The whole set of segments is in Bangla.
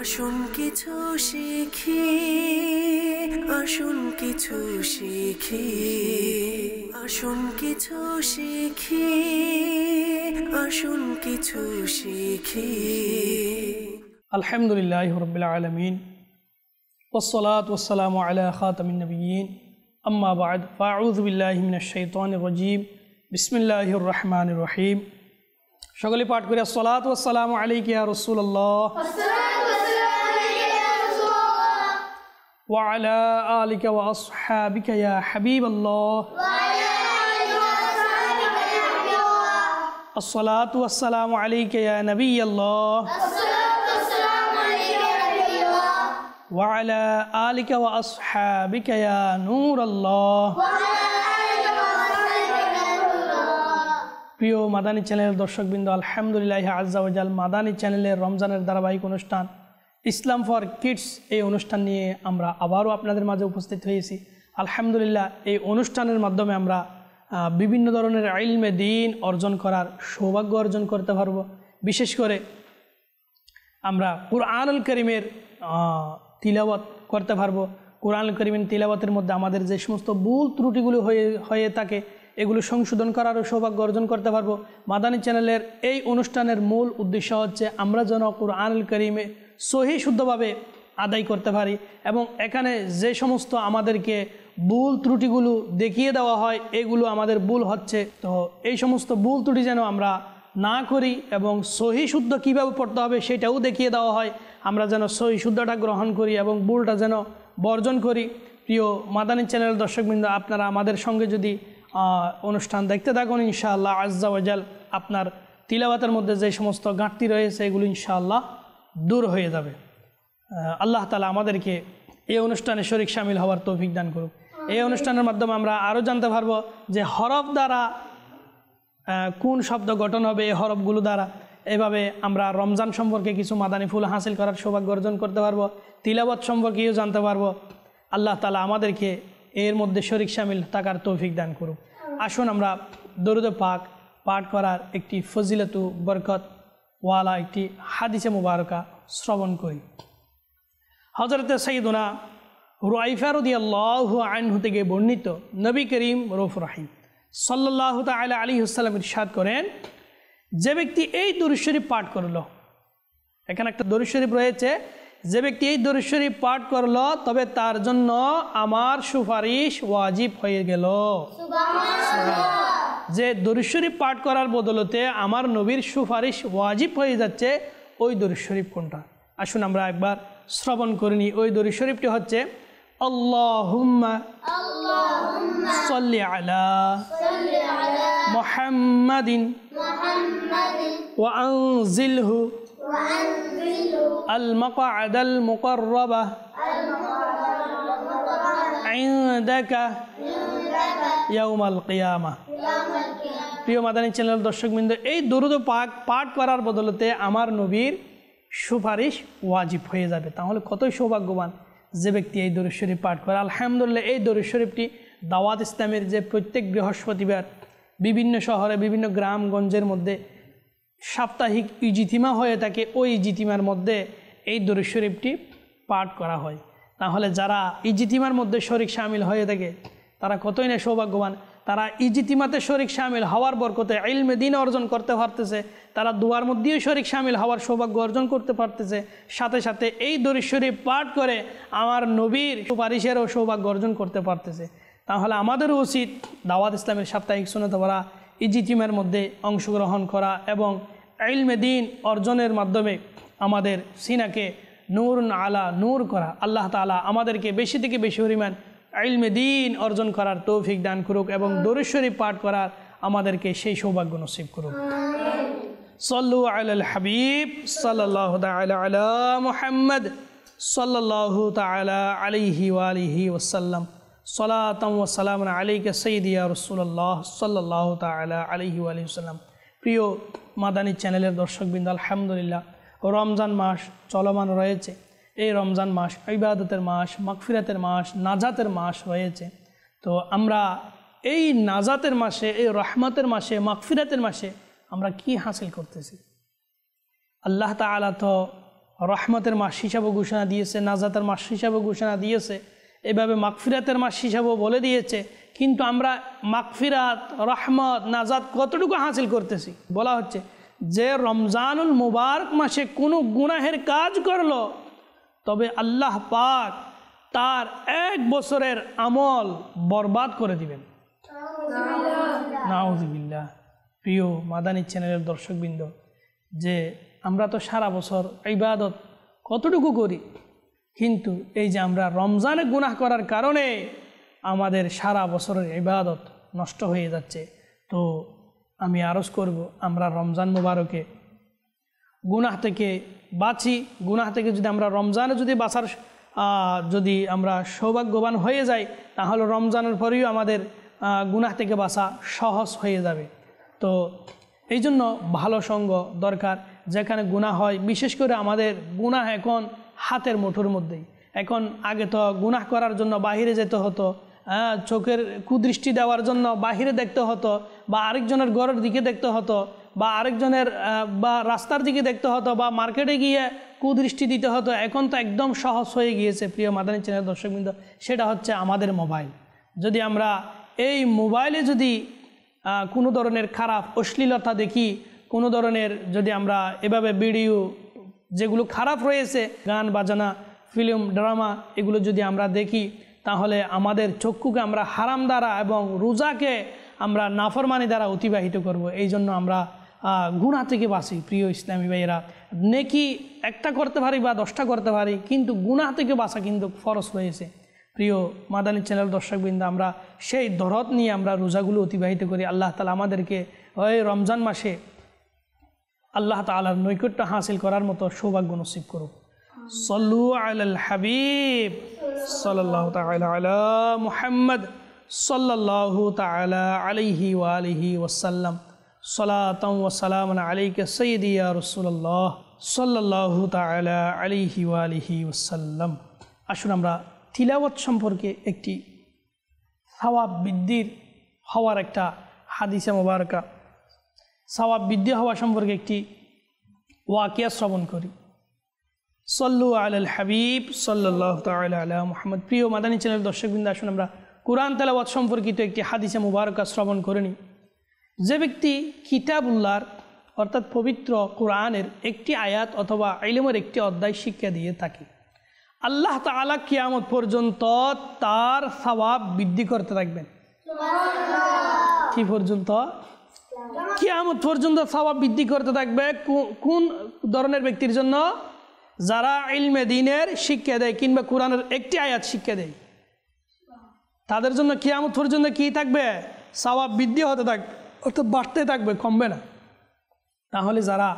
আসুন কিছু শিখি আসুন কিছু শিখি আসুন কিছু শিখি আসুন কিছু শিখি আলহামদুলিল্লাহ রবিল আলমিন والصلاة والسلام على خاتم النبيين أما بعد فأعوذ بالله من الشيطان الرجيم بسم الله الرحمن الرحيم সকলে পাঠ করে عليك يا رسول الله. وعلى آلك وأصحابك يا حبيب الله وعلى آلك وأصحابك يا حبيب الله الصلاة والسلام عليك يا نبي الله الصلاة والسلام عليك يا نبي الله وعلى آلك وأصحابك يا نور الله وعلى প্রিয় মাদানী চ্যানেলের দর্শকবৃন্দ আলহামদুলিল্লাহ আজ্জাওয়াজাল মাদানী চ্যানেলের রমজানের ধারাবাহিক অনুষ্ঠান ইসলাম ফর কিডস এই অনুষ্ঠান নিয়ে আমরা আবারও আপনাদের মাঝে উপস্থিত হয়েছি আলহামদুলিল্লাহ এই অনুষ্ঠানের মাধ্যমে আমরা বিভিন্ন ধরনের আইলমে দিন অর্জন করার সৌভাগ্য অর্জন করতে পারব বিশেষ করে আমরা কোরআনুল করিমের তিলাবত করতে পারবো কোরআন করিমের তিলাবতের মধ্যে আমাদের যে সমস্ত ভুল ত্রুটিগুলো হয়ে হয়ে থাকে এগুলো সংশোধন করারও সৌভাগ্য অর্জন করতে পারবো মাদানী চ্যানেলের এই অনুষ্ঠানের মূল উদ্দেশ্য হচ্ছে আমরা যেন কোরআনুল করিমে সহি শুদ্ধভাবে আদায় করতে পারি এবং এখানে যে সমস্ত আমাদেরকে ভুল ত্রুটিগুলো দেখিয়ে দেওয়া হয় এগুলো আমাদের ভুল হচ্ছে তো এই সমস্ত ভুল ত্রুটি যেন আমরা না করি এবং সহি শুদ্ধ কীভাবে পড়তে হবে সেটাও দেখিয়ে দেওয়া হয় আমরা যেন সহি শুদ্ধটা গ্রহণ করি এবং ভুলটা যেন বর্জন করি প্রিয় মাদানী চ্যানেলের দর্শকবৃন্দ আপনারা আমাদের সঙ্গে যদি অনুষ্ঠান দেখতে থাকুন ইনশাআল্লাহ আজ্জাওয়াজাল আপনার তিলাবাতের মধ্যে যে সমস্ত ঘাটতি রয়েছে এগুলো ইনশাআল্লাহ দূর হয়ে যাবে আল্লাহ তালা আমাদেরকে এই অনুষ্ঠানে শরিক সামিল হওয়ার তৌফিক দান করুক এই অনুষ্ঠানের মাধ্যমে আমরা আরও জানতে পারবো যে হরফ দ্বারা কোন শব্দ গঠন হবে এই হরফগুলো দ্বারা এভাবে আমরা রমজান সম্পর্কে কিছু মাদানী ফুল হাসিল করার সৌভাগ্য অর্জন করতে পারবো তিলাবত সম্পর্কেও জানতে পারবো আল্লাহ তালা আমাদেরকে এর মধ্যে শরিক সামিল থাকার তৌফিক দান করুক আসুন আমরা দরুদ পাক পাঠ করার একটি ফজিলতু বরকত ওয়ালা একটি হাদিসে মুবারকা শ্রবণ করি হজরতে সঈদুনা রুয়াইফারদি আইন আইনহু থেকে বর্ণিত নবী করিম রৌফ রাহিম সাল্লাহ তাল আলী হুসালাম ইরশাদ করেন যে ব্যক্তি এই দরুশরীফ পাঠ করল এখানে একটা দরুশরীফ রয়েছে যে ব্যক্তি এই দরুশরীফ পাঠ করল তবে তার জন্য আমার সুপারিশ ওয়াজিব হয়ে গেল যে শরীফ পাঠ করার বদলতে আমার নবীর সুপারিশ ওয়াজিব হয়ে যাচ্ছে ওই শরীফ কোনটা আসুন আমরা একবার শ্রবণ করে নিই ওই শরীফটি হচ্ছে আল্লাহুম্মা আলা প্রিয় মাদানী চ্যানেল বৃন্দ এই দরুদ পাক পাঠ করার বদলতে আমার নবীর সুপারিশ ওয়াজিব হয়ে যাবে তাহলে কতই সৌভাগ্যবান যে ব্যক্তি এই দরুদ শরীফ পাঠ করে আলহামদুলিল্লাহ এই দরুদ শরীফটি দাওয়াত ইসলামের যে প্রত্যেক বৃহস্পতিবার বিভিন্ন শহরে বিভিন্ন গ্রামগঞ্জের মধ্যে সাপ্তাহিক ইজিতিমা হয়ে থাকে ওই ইজিতিমার মধ্যে এই দরুদ শরীফটি পাঠ করা হয় তাহলে যারা ইজিতিমার মধ্যে শরিক সামিল হয়ে থাকে তারা কতই না সৌভাগ্যবান তারা ইজিতিমাতে শরিক সামিল হওয়ার বরকতে ইলমে দিন অর্জন করতে পারতেছে তারা দুয়ার মধ্যেও শরিক সামিল হওয়ার সৌভাগ্য অর্জন করতে পারতেছে সাথে সাথে এই দরিশ্বরী পাঠ করে আমার নবীর সুপারিশেরও সৌভাগ্য অর্জন করতে পারতেছে তাহলে আমাদেরও উচিত দাওয়াত ইসলামের সাপ্তাহিক সুনত বলা ইজিতিমের মধ্যে অংশগ্রহণ করা এবং ইলমে দিন অর্জনের মাধ্যমে আমাদের সিনাকে নূর আলা নূর করা আল্লাহ তালা আমাদেরকে বেশি থেকে বেশি পরিমাণ আইলমে দিন অর্জন করার তৌফিক দান করুক এবং দরেশ্বরী পাঠ করার আমাদেরকে সেই সৌভাগ্য নসিব করুক সল্লু আল হাবিব সাল্লাহ আলা মোহাম্মদ সাল্লাহ আলিহি আলিহি ওসাল্লাম সলাতম ওসালাম আলীকে সঈদিয়া রসুল্লাহ সাল্লাহ আলিহি আলি সাল্লাম প্রিয় মাদানী চ্যানেলের দর্শকবৃন্দ আলহামদুলিল্লাহ রমজান মাস চলমান রয়েছে এই রমজান মাস ইবাদতের মাস মাকফিরাতের মাস নাজাতের মাস হয়েছে তো আমরা এই নাজাতের মাসে এই রহমতের মাসে মাকফিরাতের মাসে আমরা কি হাসিল করতেছি আল্লাহ তালা তো রহমতের মাস হিসাবে ঘোষণা দিয়েছে নাজাতের মাস হিসাবে ঘোষণা দিয়েছে এভাবে মাকফিরাতের মাস হিসাবেও বলে দিয়েছে কিন্তু আমরা মাকফিরাত রহমত নাজাত কতটুকু হাসিল করতেছি বলা হচ্ছে যে রমজানুল মুবারক মাসে কোনো গুনাহের কাজ করলো তবে আল্লাহ পাক তার এক বছরের আমল বরবাদ করে দিবেন নাউজিবিল্লা প্রিয় মাদানী চ্যানেলের দর্শকবৃন্দ যে আমরা তো সারা বছর ইবাদত কতটুকু করি কিন্তু এই যে আমরা রমজানে গুনাহ করার কারণে আমাদের সারা বছরের ইবাদত নষ্ট হয়ে যাচ্ছে তো আমি আরজ করব আমরা রমজান মুবারকে গুনাহ থেকে বাঁচি গুনাহ থেকে যদি আমরা রমজানে যদি বাঁচার যদি আমরা সৌভাগ্যবান হয়ে যাই তাহলে রমজানের পরেও আমাদের গুনাহ থেকে বাঁচা সহজ হয়ে যাবে তো এই জন্য ভালো সঙ্গ দরকার যেখানে গুণা হয় বিশেষ করে আমাদের গুণাহ এখন হাতের মুঠোর মধ্যেই এখন আগে তো গুনাহ করার জন্য বাহিরে যেতে হতো হ্যাঁ, চোখের কুদৃষ্টি দেওয়ার জন্য বাহিরে দেখতে হতো বা আরেকজনের ঘরের দিকে দেখতে হতো বা আরেকজনের বা রাস্তার দিকে দেখতে হতো বা মার্কেটে গিয়ে কুদৃষ্টি দিতে হতো এখন তো একদম সহজ হয়ে গিয়েছে প্রিয় মাদানী চ্যানেল দর্শকবৃন্দ সেটা হচ্ছে আমাদের মোবাইল যদি আমরা এই মোবাইলে যদি কোনো ধরনের খারাপ অশ্লীলতা দেখি কোনো ধরনের যদি আমরা এভাবে ভিডিও যেগুলো খারাপ রয়েছে গান বাজানা ফিল্ম ড্রামা এগুলো যদি আমরা দেখি তাহলে আমাদের চক্ষুকে আমরা হারাম দ্বারা এবং রোজাকে আমরা নাফরমানি দ্বারা অতিবাহিত করব। এই জন্য আমরা গুণা থেকে বাঁচি প্রিয় ইসলামী ভাইয়েরা নেকি একটা করতে পারি বা দশটা করতে পারি কিন্তু গুণা থেকে বাঁচা কিন্তু ফরস হয়েছে প্রিয় মাদানী চ্যানেল দর্শকবৃন্দ আমরা সেই দরদ নিয়ে আমরা রোজাগুলো অতিবাহিত করি আল্লাহ তালা আমাদেরকে ওই রমজান মাসে আল্লাহ তালার নৈকট্য হাসিল করার মতো সৌভাগ্য নসিব করুক সল্লু আল হাবিব সাল্লাহ তালা মুহাম্মদ সাল্লাহ তালা আলহি আলহি ওসাল্লাম সলাতম ওসালাম আলিকে সঈদিয়া রসুল্লাহ সাল্লাহ তালা আলিহি আলহি ওসাল্লাম আসুন আমরা তিলাওয়াত সম্পর্কে একটি সওয়াব বৃদ্ধির হওয়ার একটা হাদিসে মোবারকা সওয়াব বৃদ্ধি হওয়া সম্পর্কে একটি ওয়াকিয়া শ্রবণ করি সল্লু আল হাবিব সল্লাহ তাল্লাহ মোহাম্মদ প্রিয় মাদানী চ্যানেল দর্শকবৃন্দ আসুন আমরা কোরআন তালাবাদ সম্পর্কিত একটি হাদিসে মুবারকা শ্রবণ করে নি যে ব্যক্তি কিতাবুল্লার অর্থাৎ পবিত্র কোরআনের একটি আয়াত অথবা আইলেমের একটি অধ্যায় শিক্ষা দিয়ে থাকে আল্লাহ তালা কিয়ামত পর্যন্ত তার স্বভাব বৃদ্ধি করতে থাকবেন কি পর্যন্ত কিয়ামত পর্যন্ত স্বভাব বৃদ্ধি করতে থাকবে কোন ধরনের ব্যক্তির জন্য যারা ইলমে দিনের শিক্ষা দেয় কিংবা কোরআনের একটি আয়াত শিক্ষা দেয় তাদের জন্য কিয়ামত পর্যন্ত কি থাকবে সওয়াব বৃদ্ধি হতে থাকবে অর্থাৎ বাড়তে থাকবে কমবে না তাহলে যারা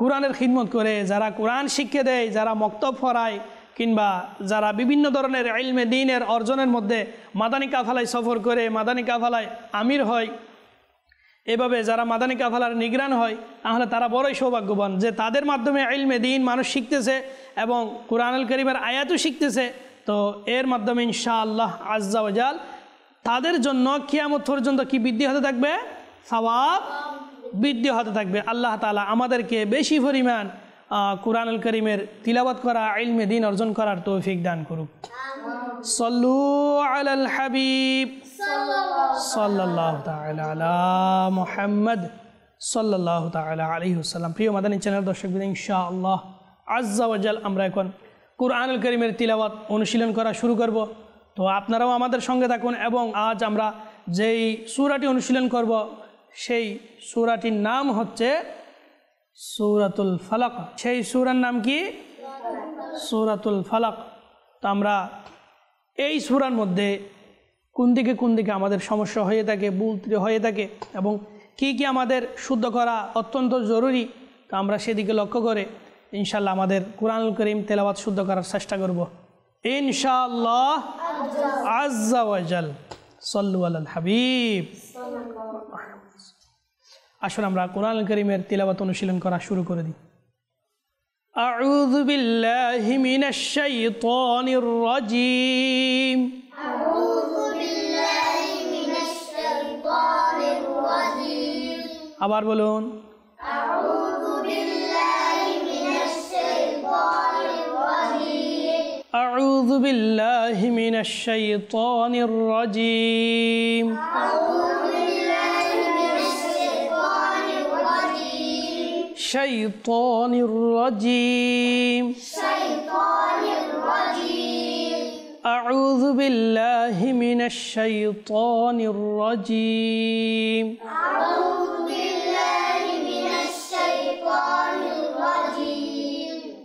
কোরআনের খিদমত করে যারা কোরআন শিক্ষা দেয় যারা মক্তব ফরায় কিংবা যারা বিভিন্ন ধরনের আইলমে দিনের অর্জনের মধ্যে মাদানিকা ফালায় সফর করে মাদানিকা ফালায় আমির হয় এভাবে যারা মাদানী কাফালার নিগ্রান হয় তাহলে তারা বড়ই সৌভাগ্যবান যে তাদের মাধ্যমে ইলমে দিন মানুষ শিখতেছে এবং কোরআনুল করিমের আয়াতও শিখতেছে তো এর মাধ্যমে ইনশা ইনশাআল্লাহ আজ্জাওজাল তাদের জন্য কিয়ামত পর্যন্ত কি বৃদ্ধি হতে থাকবে সবাব বৃদ্ধি হতে থাকবে আল্লাহ তালা আমাদেরকে বেশি পরিমাণ কোরআনুল করিমের তিলাবাত করা ইলমে দিন অর্জন করার তৌফিক দান করুক সল্লু আল হাবিব সাল্লাহ আলা মোহাম্মদ সাল্লাহ তালা আলহিহসাল্লাম প্রিয় মাদানী চ্যানেল দর্শকবিদ ইনশা আল্লাহ আজ্জাওয়াজাল আমরা এখন কুরআনুল করিমের তিলাওয়াত অনুশীলন করা শুরু করব তো আপনারাও আমাদের সঙ্গে থাকুন এবং আজ আমরা যেই সুরাটি অনুশীলন করব সেই সুরাটির নাম হচ্ছে সুরাতুল ফালাক সেই সুরার নাম কি সুরাতুল ফালাক তো আমরা এই সুরার মধ্যে কোন দিকে কোন দিকে আমাদের সমস্যা হয়ে থাকে ভুল হয়ে থাকে এবং কি কি আমাদের শুদ্ধ করা অত্যন্ত জরুরি তো আমরা সেদিকে লক্ষ্য করে ইনশাল্লাহ আমাদের কোরআন করিম তেলাবাদ শুদ্ধ করার চেষ্টা করব ইনশাআল্লাহ আজাল সল্লু আল হাবিব আসলে আমরা কোরআন করিমের তেলাবাত অনুশীলন করা শুরু করে দিই أعوذ بالله من الشيطان الرجيم আবার বলুন আউযু أعوذ بالله من الشيطان الرجيم أعوذ بالله من الشيطان الرجيم شيطان الرجيم شيطان الرجيم أعوذ بالله من الشيطان الرجيم أعوذ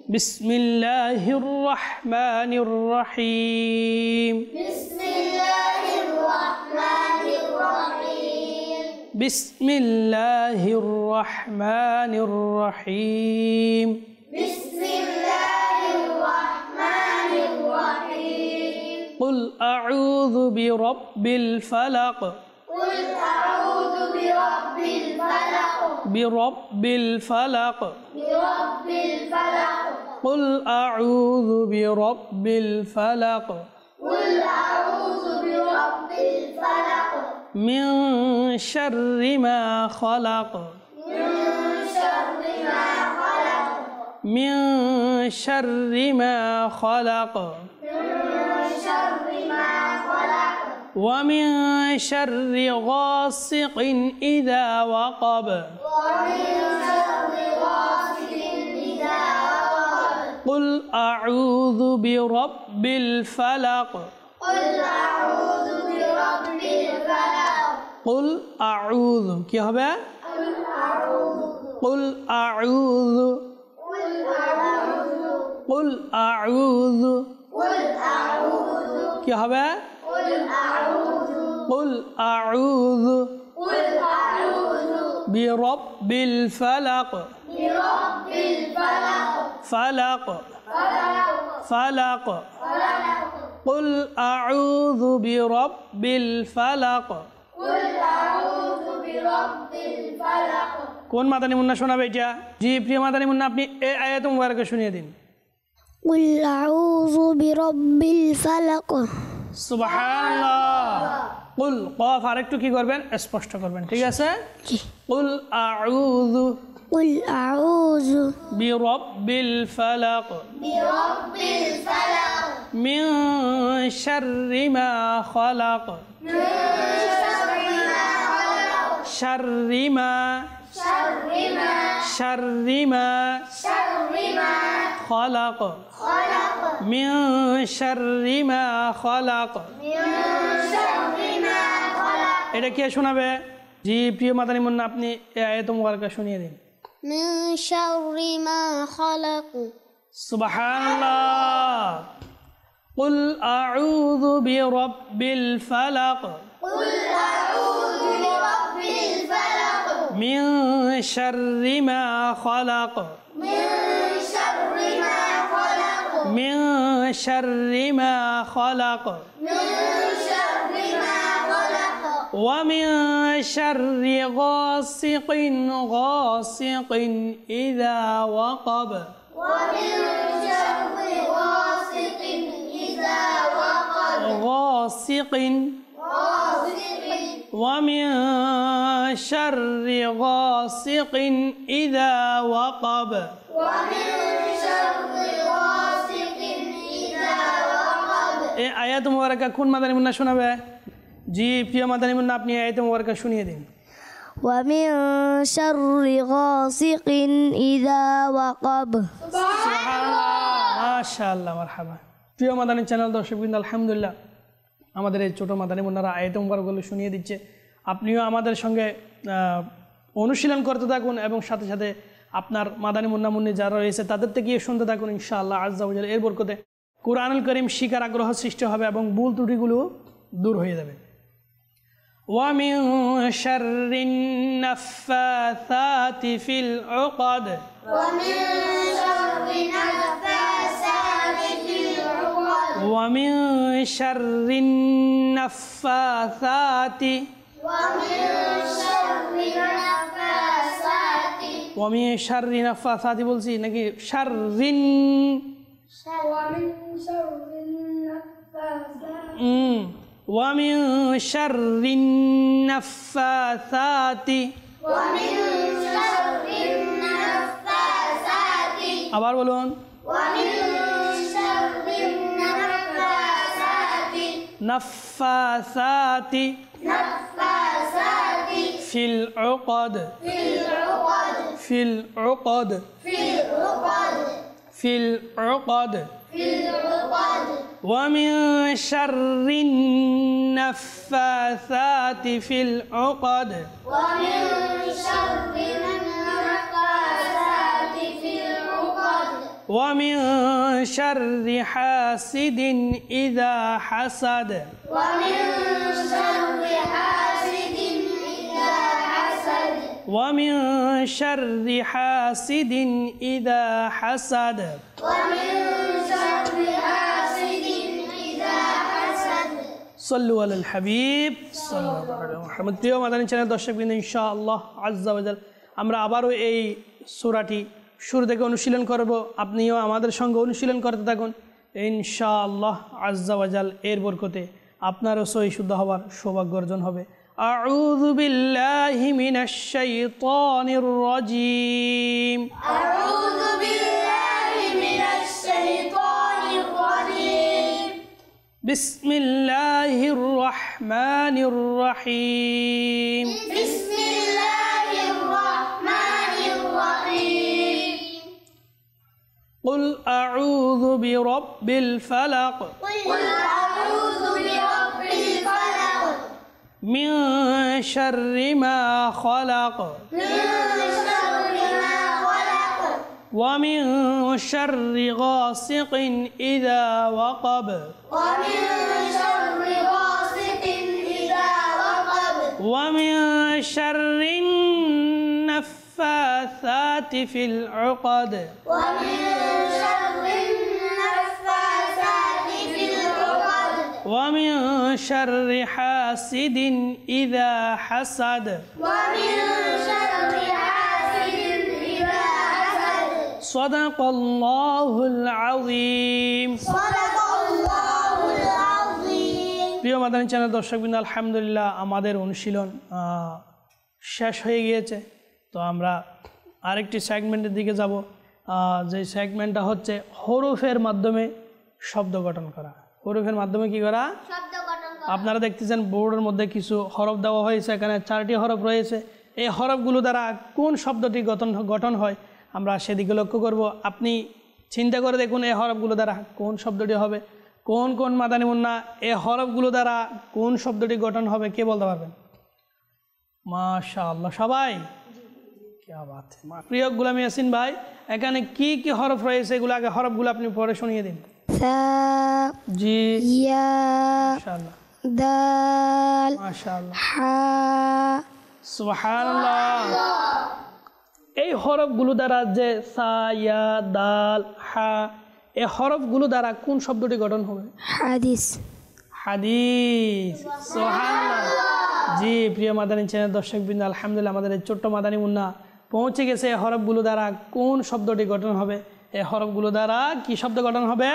بسم الله الرحمن الرحيم بسم الله الرحمن الرحيم بسم الله الرحمن الرحيم بسم الله الرحمن الرحيم قل أعوذ برب الفلق قل أعوذ برب الفلق برب الفلق برب الفلق قل أعوذ برب الفلق قل أعوذ برب الفلق من شر ما خلق من شر ما خلق شر ومن شر غاسق إذا وقب ومن شر غاسق قل أعوذ برب الفلق قل أعوذ برب الفلق قل أعوذ কি হবে قل أعوذ قل أعوذ قل أعوذ قل أعوذ قل أعوذ قل أعوذ برب الفلق برب فلق فلق قل أعوذ برب الفلق قل أعوذ برب الفلق কোন মাতানি মুন্না শোনাবে এটা জি প্রিয় মাতানি মুন্না আপনি এ আয়াত মুবারকে শুনিয়ে দিন কুল আউযু বিরাব্বিল ফালাক সুবহানাল্লাহ কুল ক আরেকটু কি করবেন স্পষ্ট করবেন ঠিক আছে কুল আউযু قل أعوذ برب الفلق برب الفلق من شر ما خلق من شر ما خلق شر ما شر ما شر ما شر ما خلق خلق من شر ما خلق من شر ما خلق এটা কে শোনাবে জি প্রিয় মাদানী মুন্না আপনি আয়াত মুবারকা শুনিয়ে দিন من شر ما خلق سبحان الله قل أعوذ برب الفلق قل أعوذ برب الفلق من شر ما خلق من شر ما خلق من شر ما خلق من شر ومن شر غاسق غاسق إذا وقب ومن شر غاسق إذا وقب غاسق غاسق ومن شر غاسق إذا وقب ومن شر غاسق إذا وقب إيه، آيات مباركة كون ماذا মাদানী شنو শোনাবে জি প্রিয় মাদানি মুন্না আপনি আয়তে মোবারকা শুনিয়ে দিন ومن شر غاسق إذا وقب سبحان الله ما شاء الله مرحبا প্রিয় মাদানি চ্যানেল বিন্দু আলহামদুলিল্লাহ আমাদের এই ছোটো মাদানি মুন্নারা আয়তে মোবারকগুলো শুনিয়ে দিচ্ছে আপনিও আমাদের সঙ্গে অনুশীলন করতে থাকুন এবং সাথে সাথে আপনার মাদানি মুন্না মুন্নি যারা রয়েছে তাদের থেকে শুনতে থাকুন ইনশাআল্লাহ উজাল এর বরকতে কোরআনুল করিম শিকার আগ্রহ সৃষ্টি হবে এবং ভুল ত্রুটিগুলো দূর হয়ে যাবে ومن شر النفاثات في العقد ومن شر النفاثات في العقد ومن شر النفاثات ومن شر النفاثات ومن شر النفاثات بولسي নাকি شر ومن شر النفاثات ومن شر النفاثات ومن شر النفاثات আবার বলুন ومن شر النفاثات نفاثات نفاثات في العقد في العقد في العقد في العقد في العقد ومن شر النفاثات في العقد ومن شر النفاثات في العقد ومن شر حاسد إذا حسد ومن شر حاسد ومن شر حاسد إذا حسد ومن شر حاسد إذا حسد صلوا على الحبيب صلى الله عليه আমরা আবারও এই সূরাটি শুরু থেকে অনুশীলন করব আপনিও আমাদের সঙ্গে অনুশীলন করতে থাকুন ইনশাআল্লাহ আজ্জা ওয়াজাল এর বরকতে আপনারও সই শুদ্ধ হওয়ার সৌভাগ্য অর্জন হবে أعوذ بالله من الشيطان الرجيم أعوذ بالله من الشيطان الرجيم بسم الله الرحمن الرحيم بسم الله الرحمن الرحيم قل أعوذ برب الفلق قل أعوذ من شر ما خلق من شر ما خلق ومن شر غاسق إذا وقب ومن شر غاسق إذا وقب ومن شر النفاثات في العقد ومن شر ومن شر حاسد إذا حسد ومن شر حاسد إذا حسد صدق الله العظيم صدق الله العظيم প্রিয় মাদানী চ্যানেল দর্শকবৃন্দ আলহামদুলিল্লাহ আমাদের অনুশীলন শেষ হয়ে গিয়েছে তো আমরা আরেকটি সেগমেন্টের দিকে যাব যে সেগমেন্টটা হচ্ছে হরফের মাধ্যমে শব্দ গঠন করা হরফের মাধ্যমে কি করা আপনারা দেখতেছেন বোর্ডের মধ্যে কিছু হরফ দেওয়া হয়েছে এখানে চারটি হরফ রয়েছে এই হরফগুলো দ্বারা কোন শব্দটি গঠন গঠন হয় আমরা সেদিকে লক্ষ্য করব আপনি চিন্তা করে দেখুন এই হরফগুলো দ্বারা কোন শব্দটি হবে কোন কোন মাদানি মুন্না এই হরফগুলো দ্বারা কোন শব্দটি গঠন হবে কে বলতে পারবেন মাশাল সবাই প্রিয় গুলামী ইয়াসিন ভাই এখানে কি কি হরফ রয়েছে এগুলো আগে হরফগুলো আপনি পরে শুনিয়ে দিন সা জি ইয়া দাল এই হরফগুলো দ্বারা যে সা ইয়া দাল হা এই হরফগুলো দ্বারা কোন শব্দটি গঠন হবে হাদিস হাদিস সুবহানাল্লাহ জি প্রিয় মাদানী চ্যানেল দর্শক দর্শকবৃন্দ আলহামদুলিল্লাহ আমাদের এই ছোট্ট মাদানী মুন্না পৌঁছে গেছে হরফগুলো দ্বারা কোন শব্দটি গঠন হবে এই হরফগুলো দ্বারা কি শব্দ গঠন হবে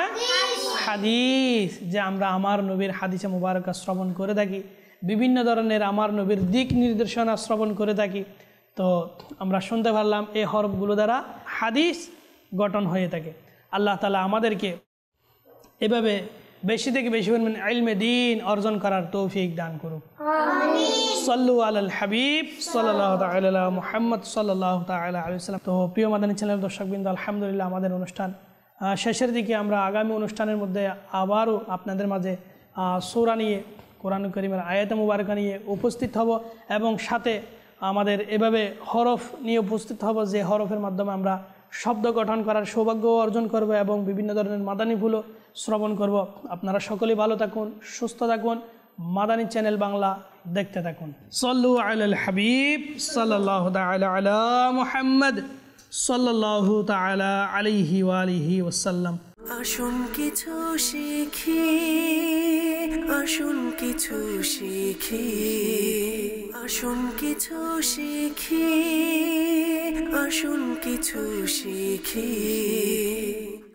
হাদিস যে আমরা আমার নবীর হাদিসে মুবারকা শ্রবণ করে থাকি বিভিন্ন ধরনের আমার নবীর দিক নির্দেশনা শ্রবণ করে থাকি তো আমরা শুনতে পারলাম এই হরফগুলো দ্বারা হাদিস গঠন হয়ে থাকে আল্লাহ তালা আমাদেরকে এভাবে বেশি থেকে বেশি পরিমাণ আইলমে দিন অর্জন করার তৌফিক দান করুক সাল্লু আল হাবিব সাল্লাহ মোহাম্মদ সাল্লাহ তাল্লাম তো প্রিয় মাদানী চ্যানেল দর্শকবৃন্দ আলহামদুলিল্লাহ আমাদের অনুষ্ঠান শেষের দিকে আমরা আগামী অনুষ্ঠানের মধ্যে আবারও আপনাদের মাঝে সোরা নিয়ে কোরআন করিমের আয়াত মুবারকা নিয়ে উপস্থিত হব এবং সাথে আমাদের এভাবে হরফ নিয়ে উপস্থিত হব যে হরফের মাধ্যমে আমরা শব্দ গঠন করার সৌভাগ্য অর্জন করব এবং বিভিন্ন ধরনের মাদানি ভুলও শ্রবণ করব আপনারা সকলেই ভালো থাকুন সুস্থ থাকুন মাদানী চ্যানেল বাংলা দেখতে থাকুন সল্লু আল হাবিব সাল্লাহ আলা মোহাম্মদ সাল্লাহ আলিহি আলিহি ওসাল্লাম আসুন কিছু শিখি আসুন কিছু শিখি আসুন কিছু শিখি আসুন কিছু শিখি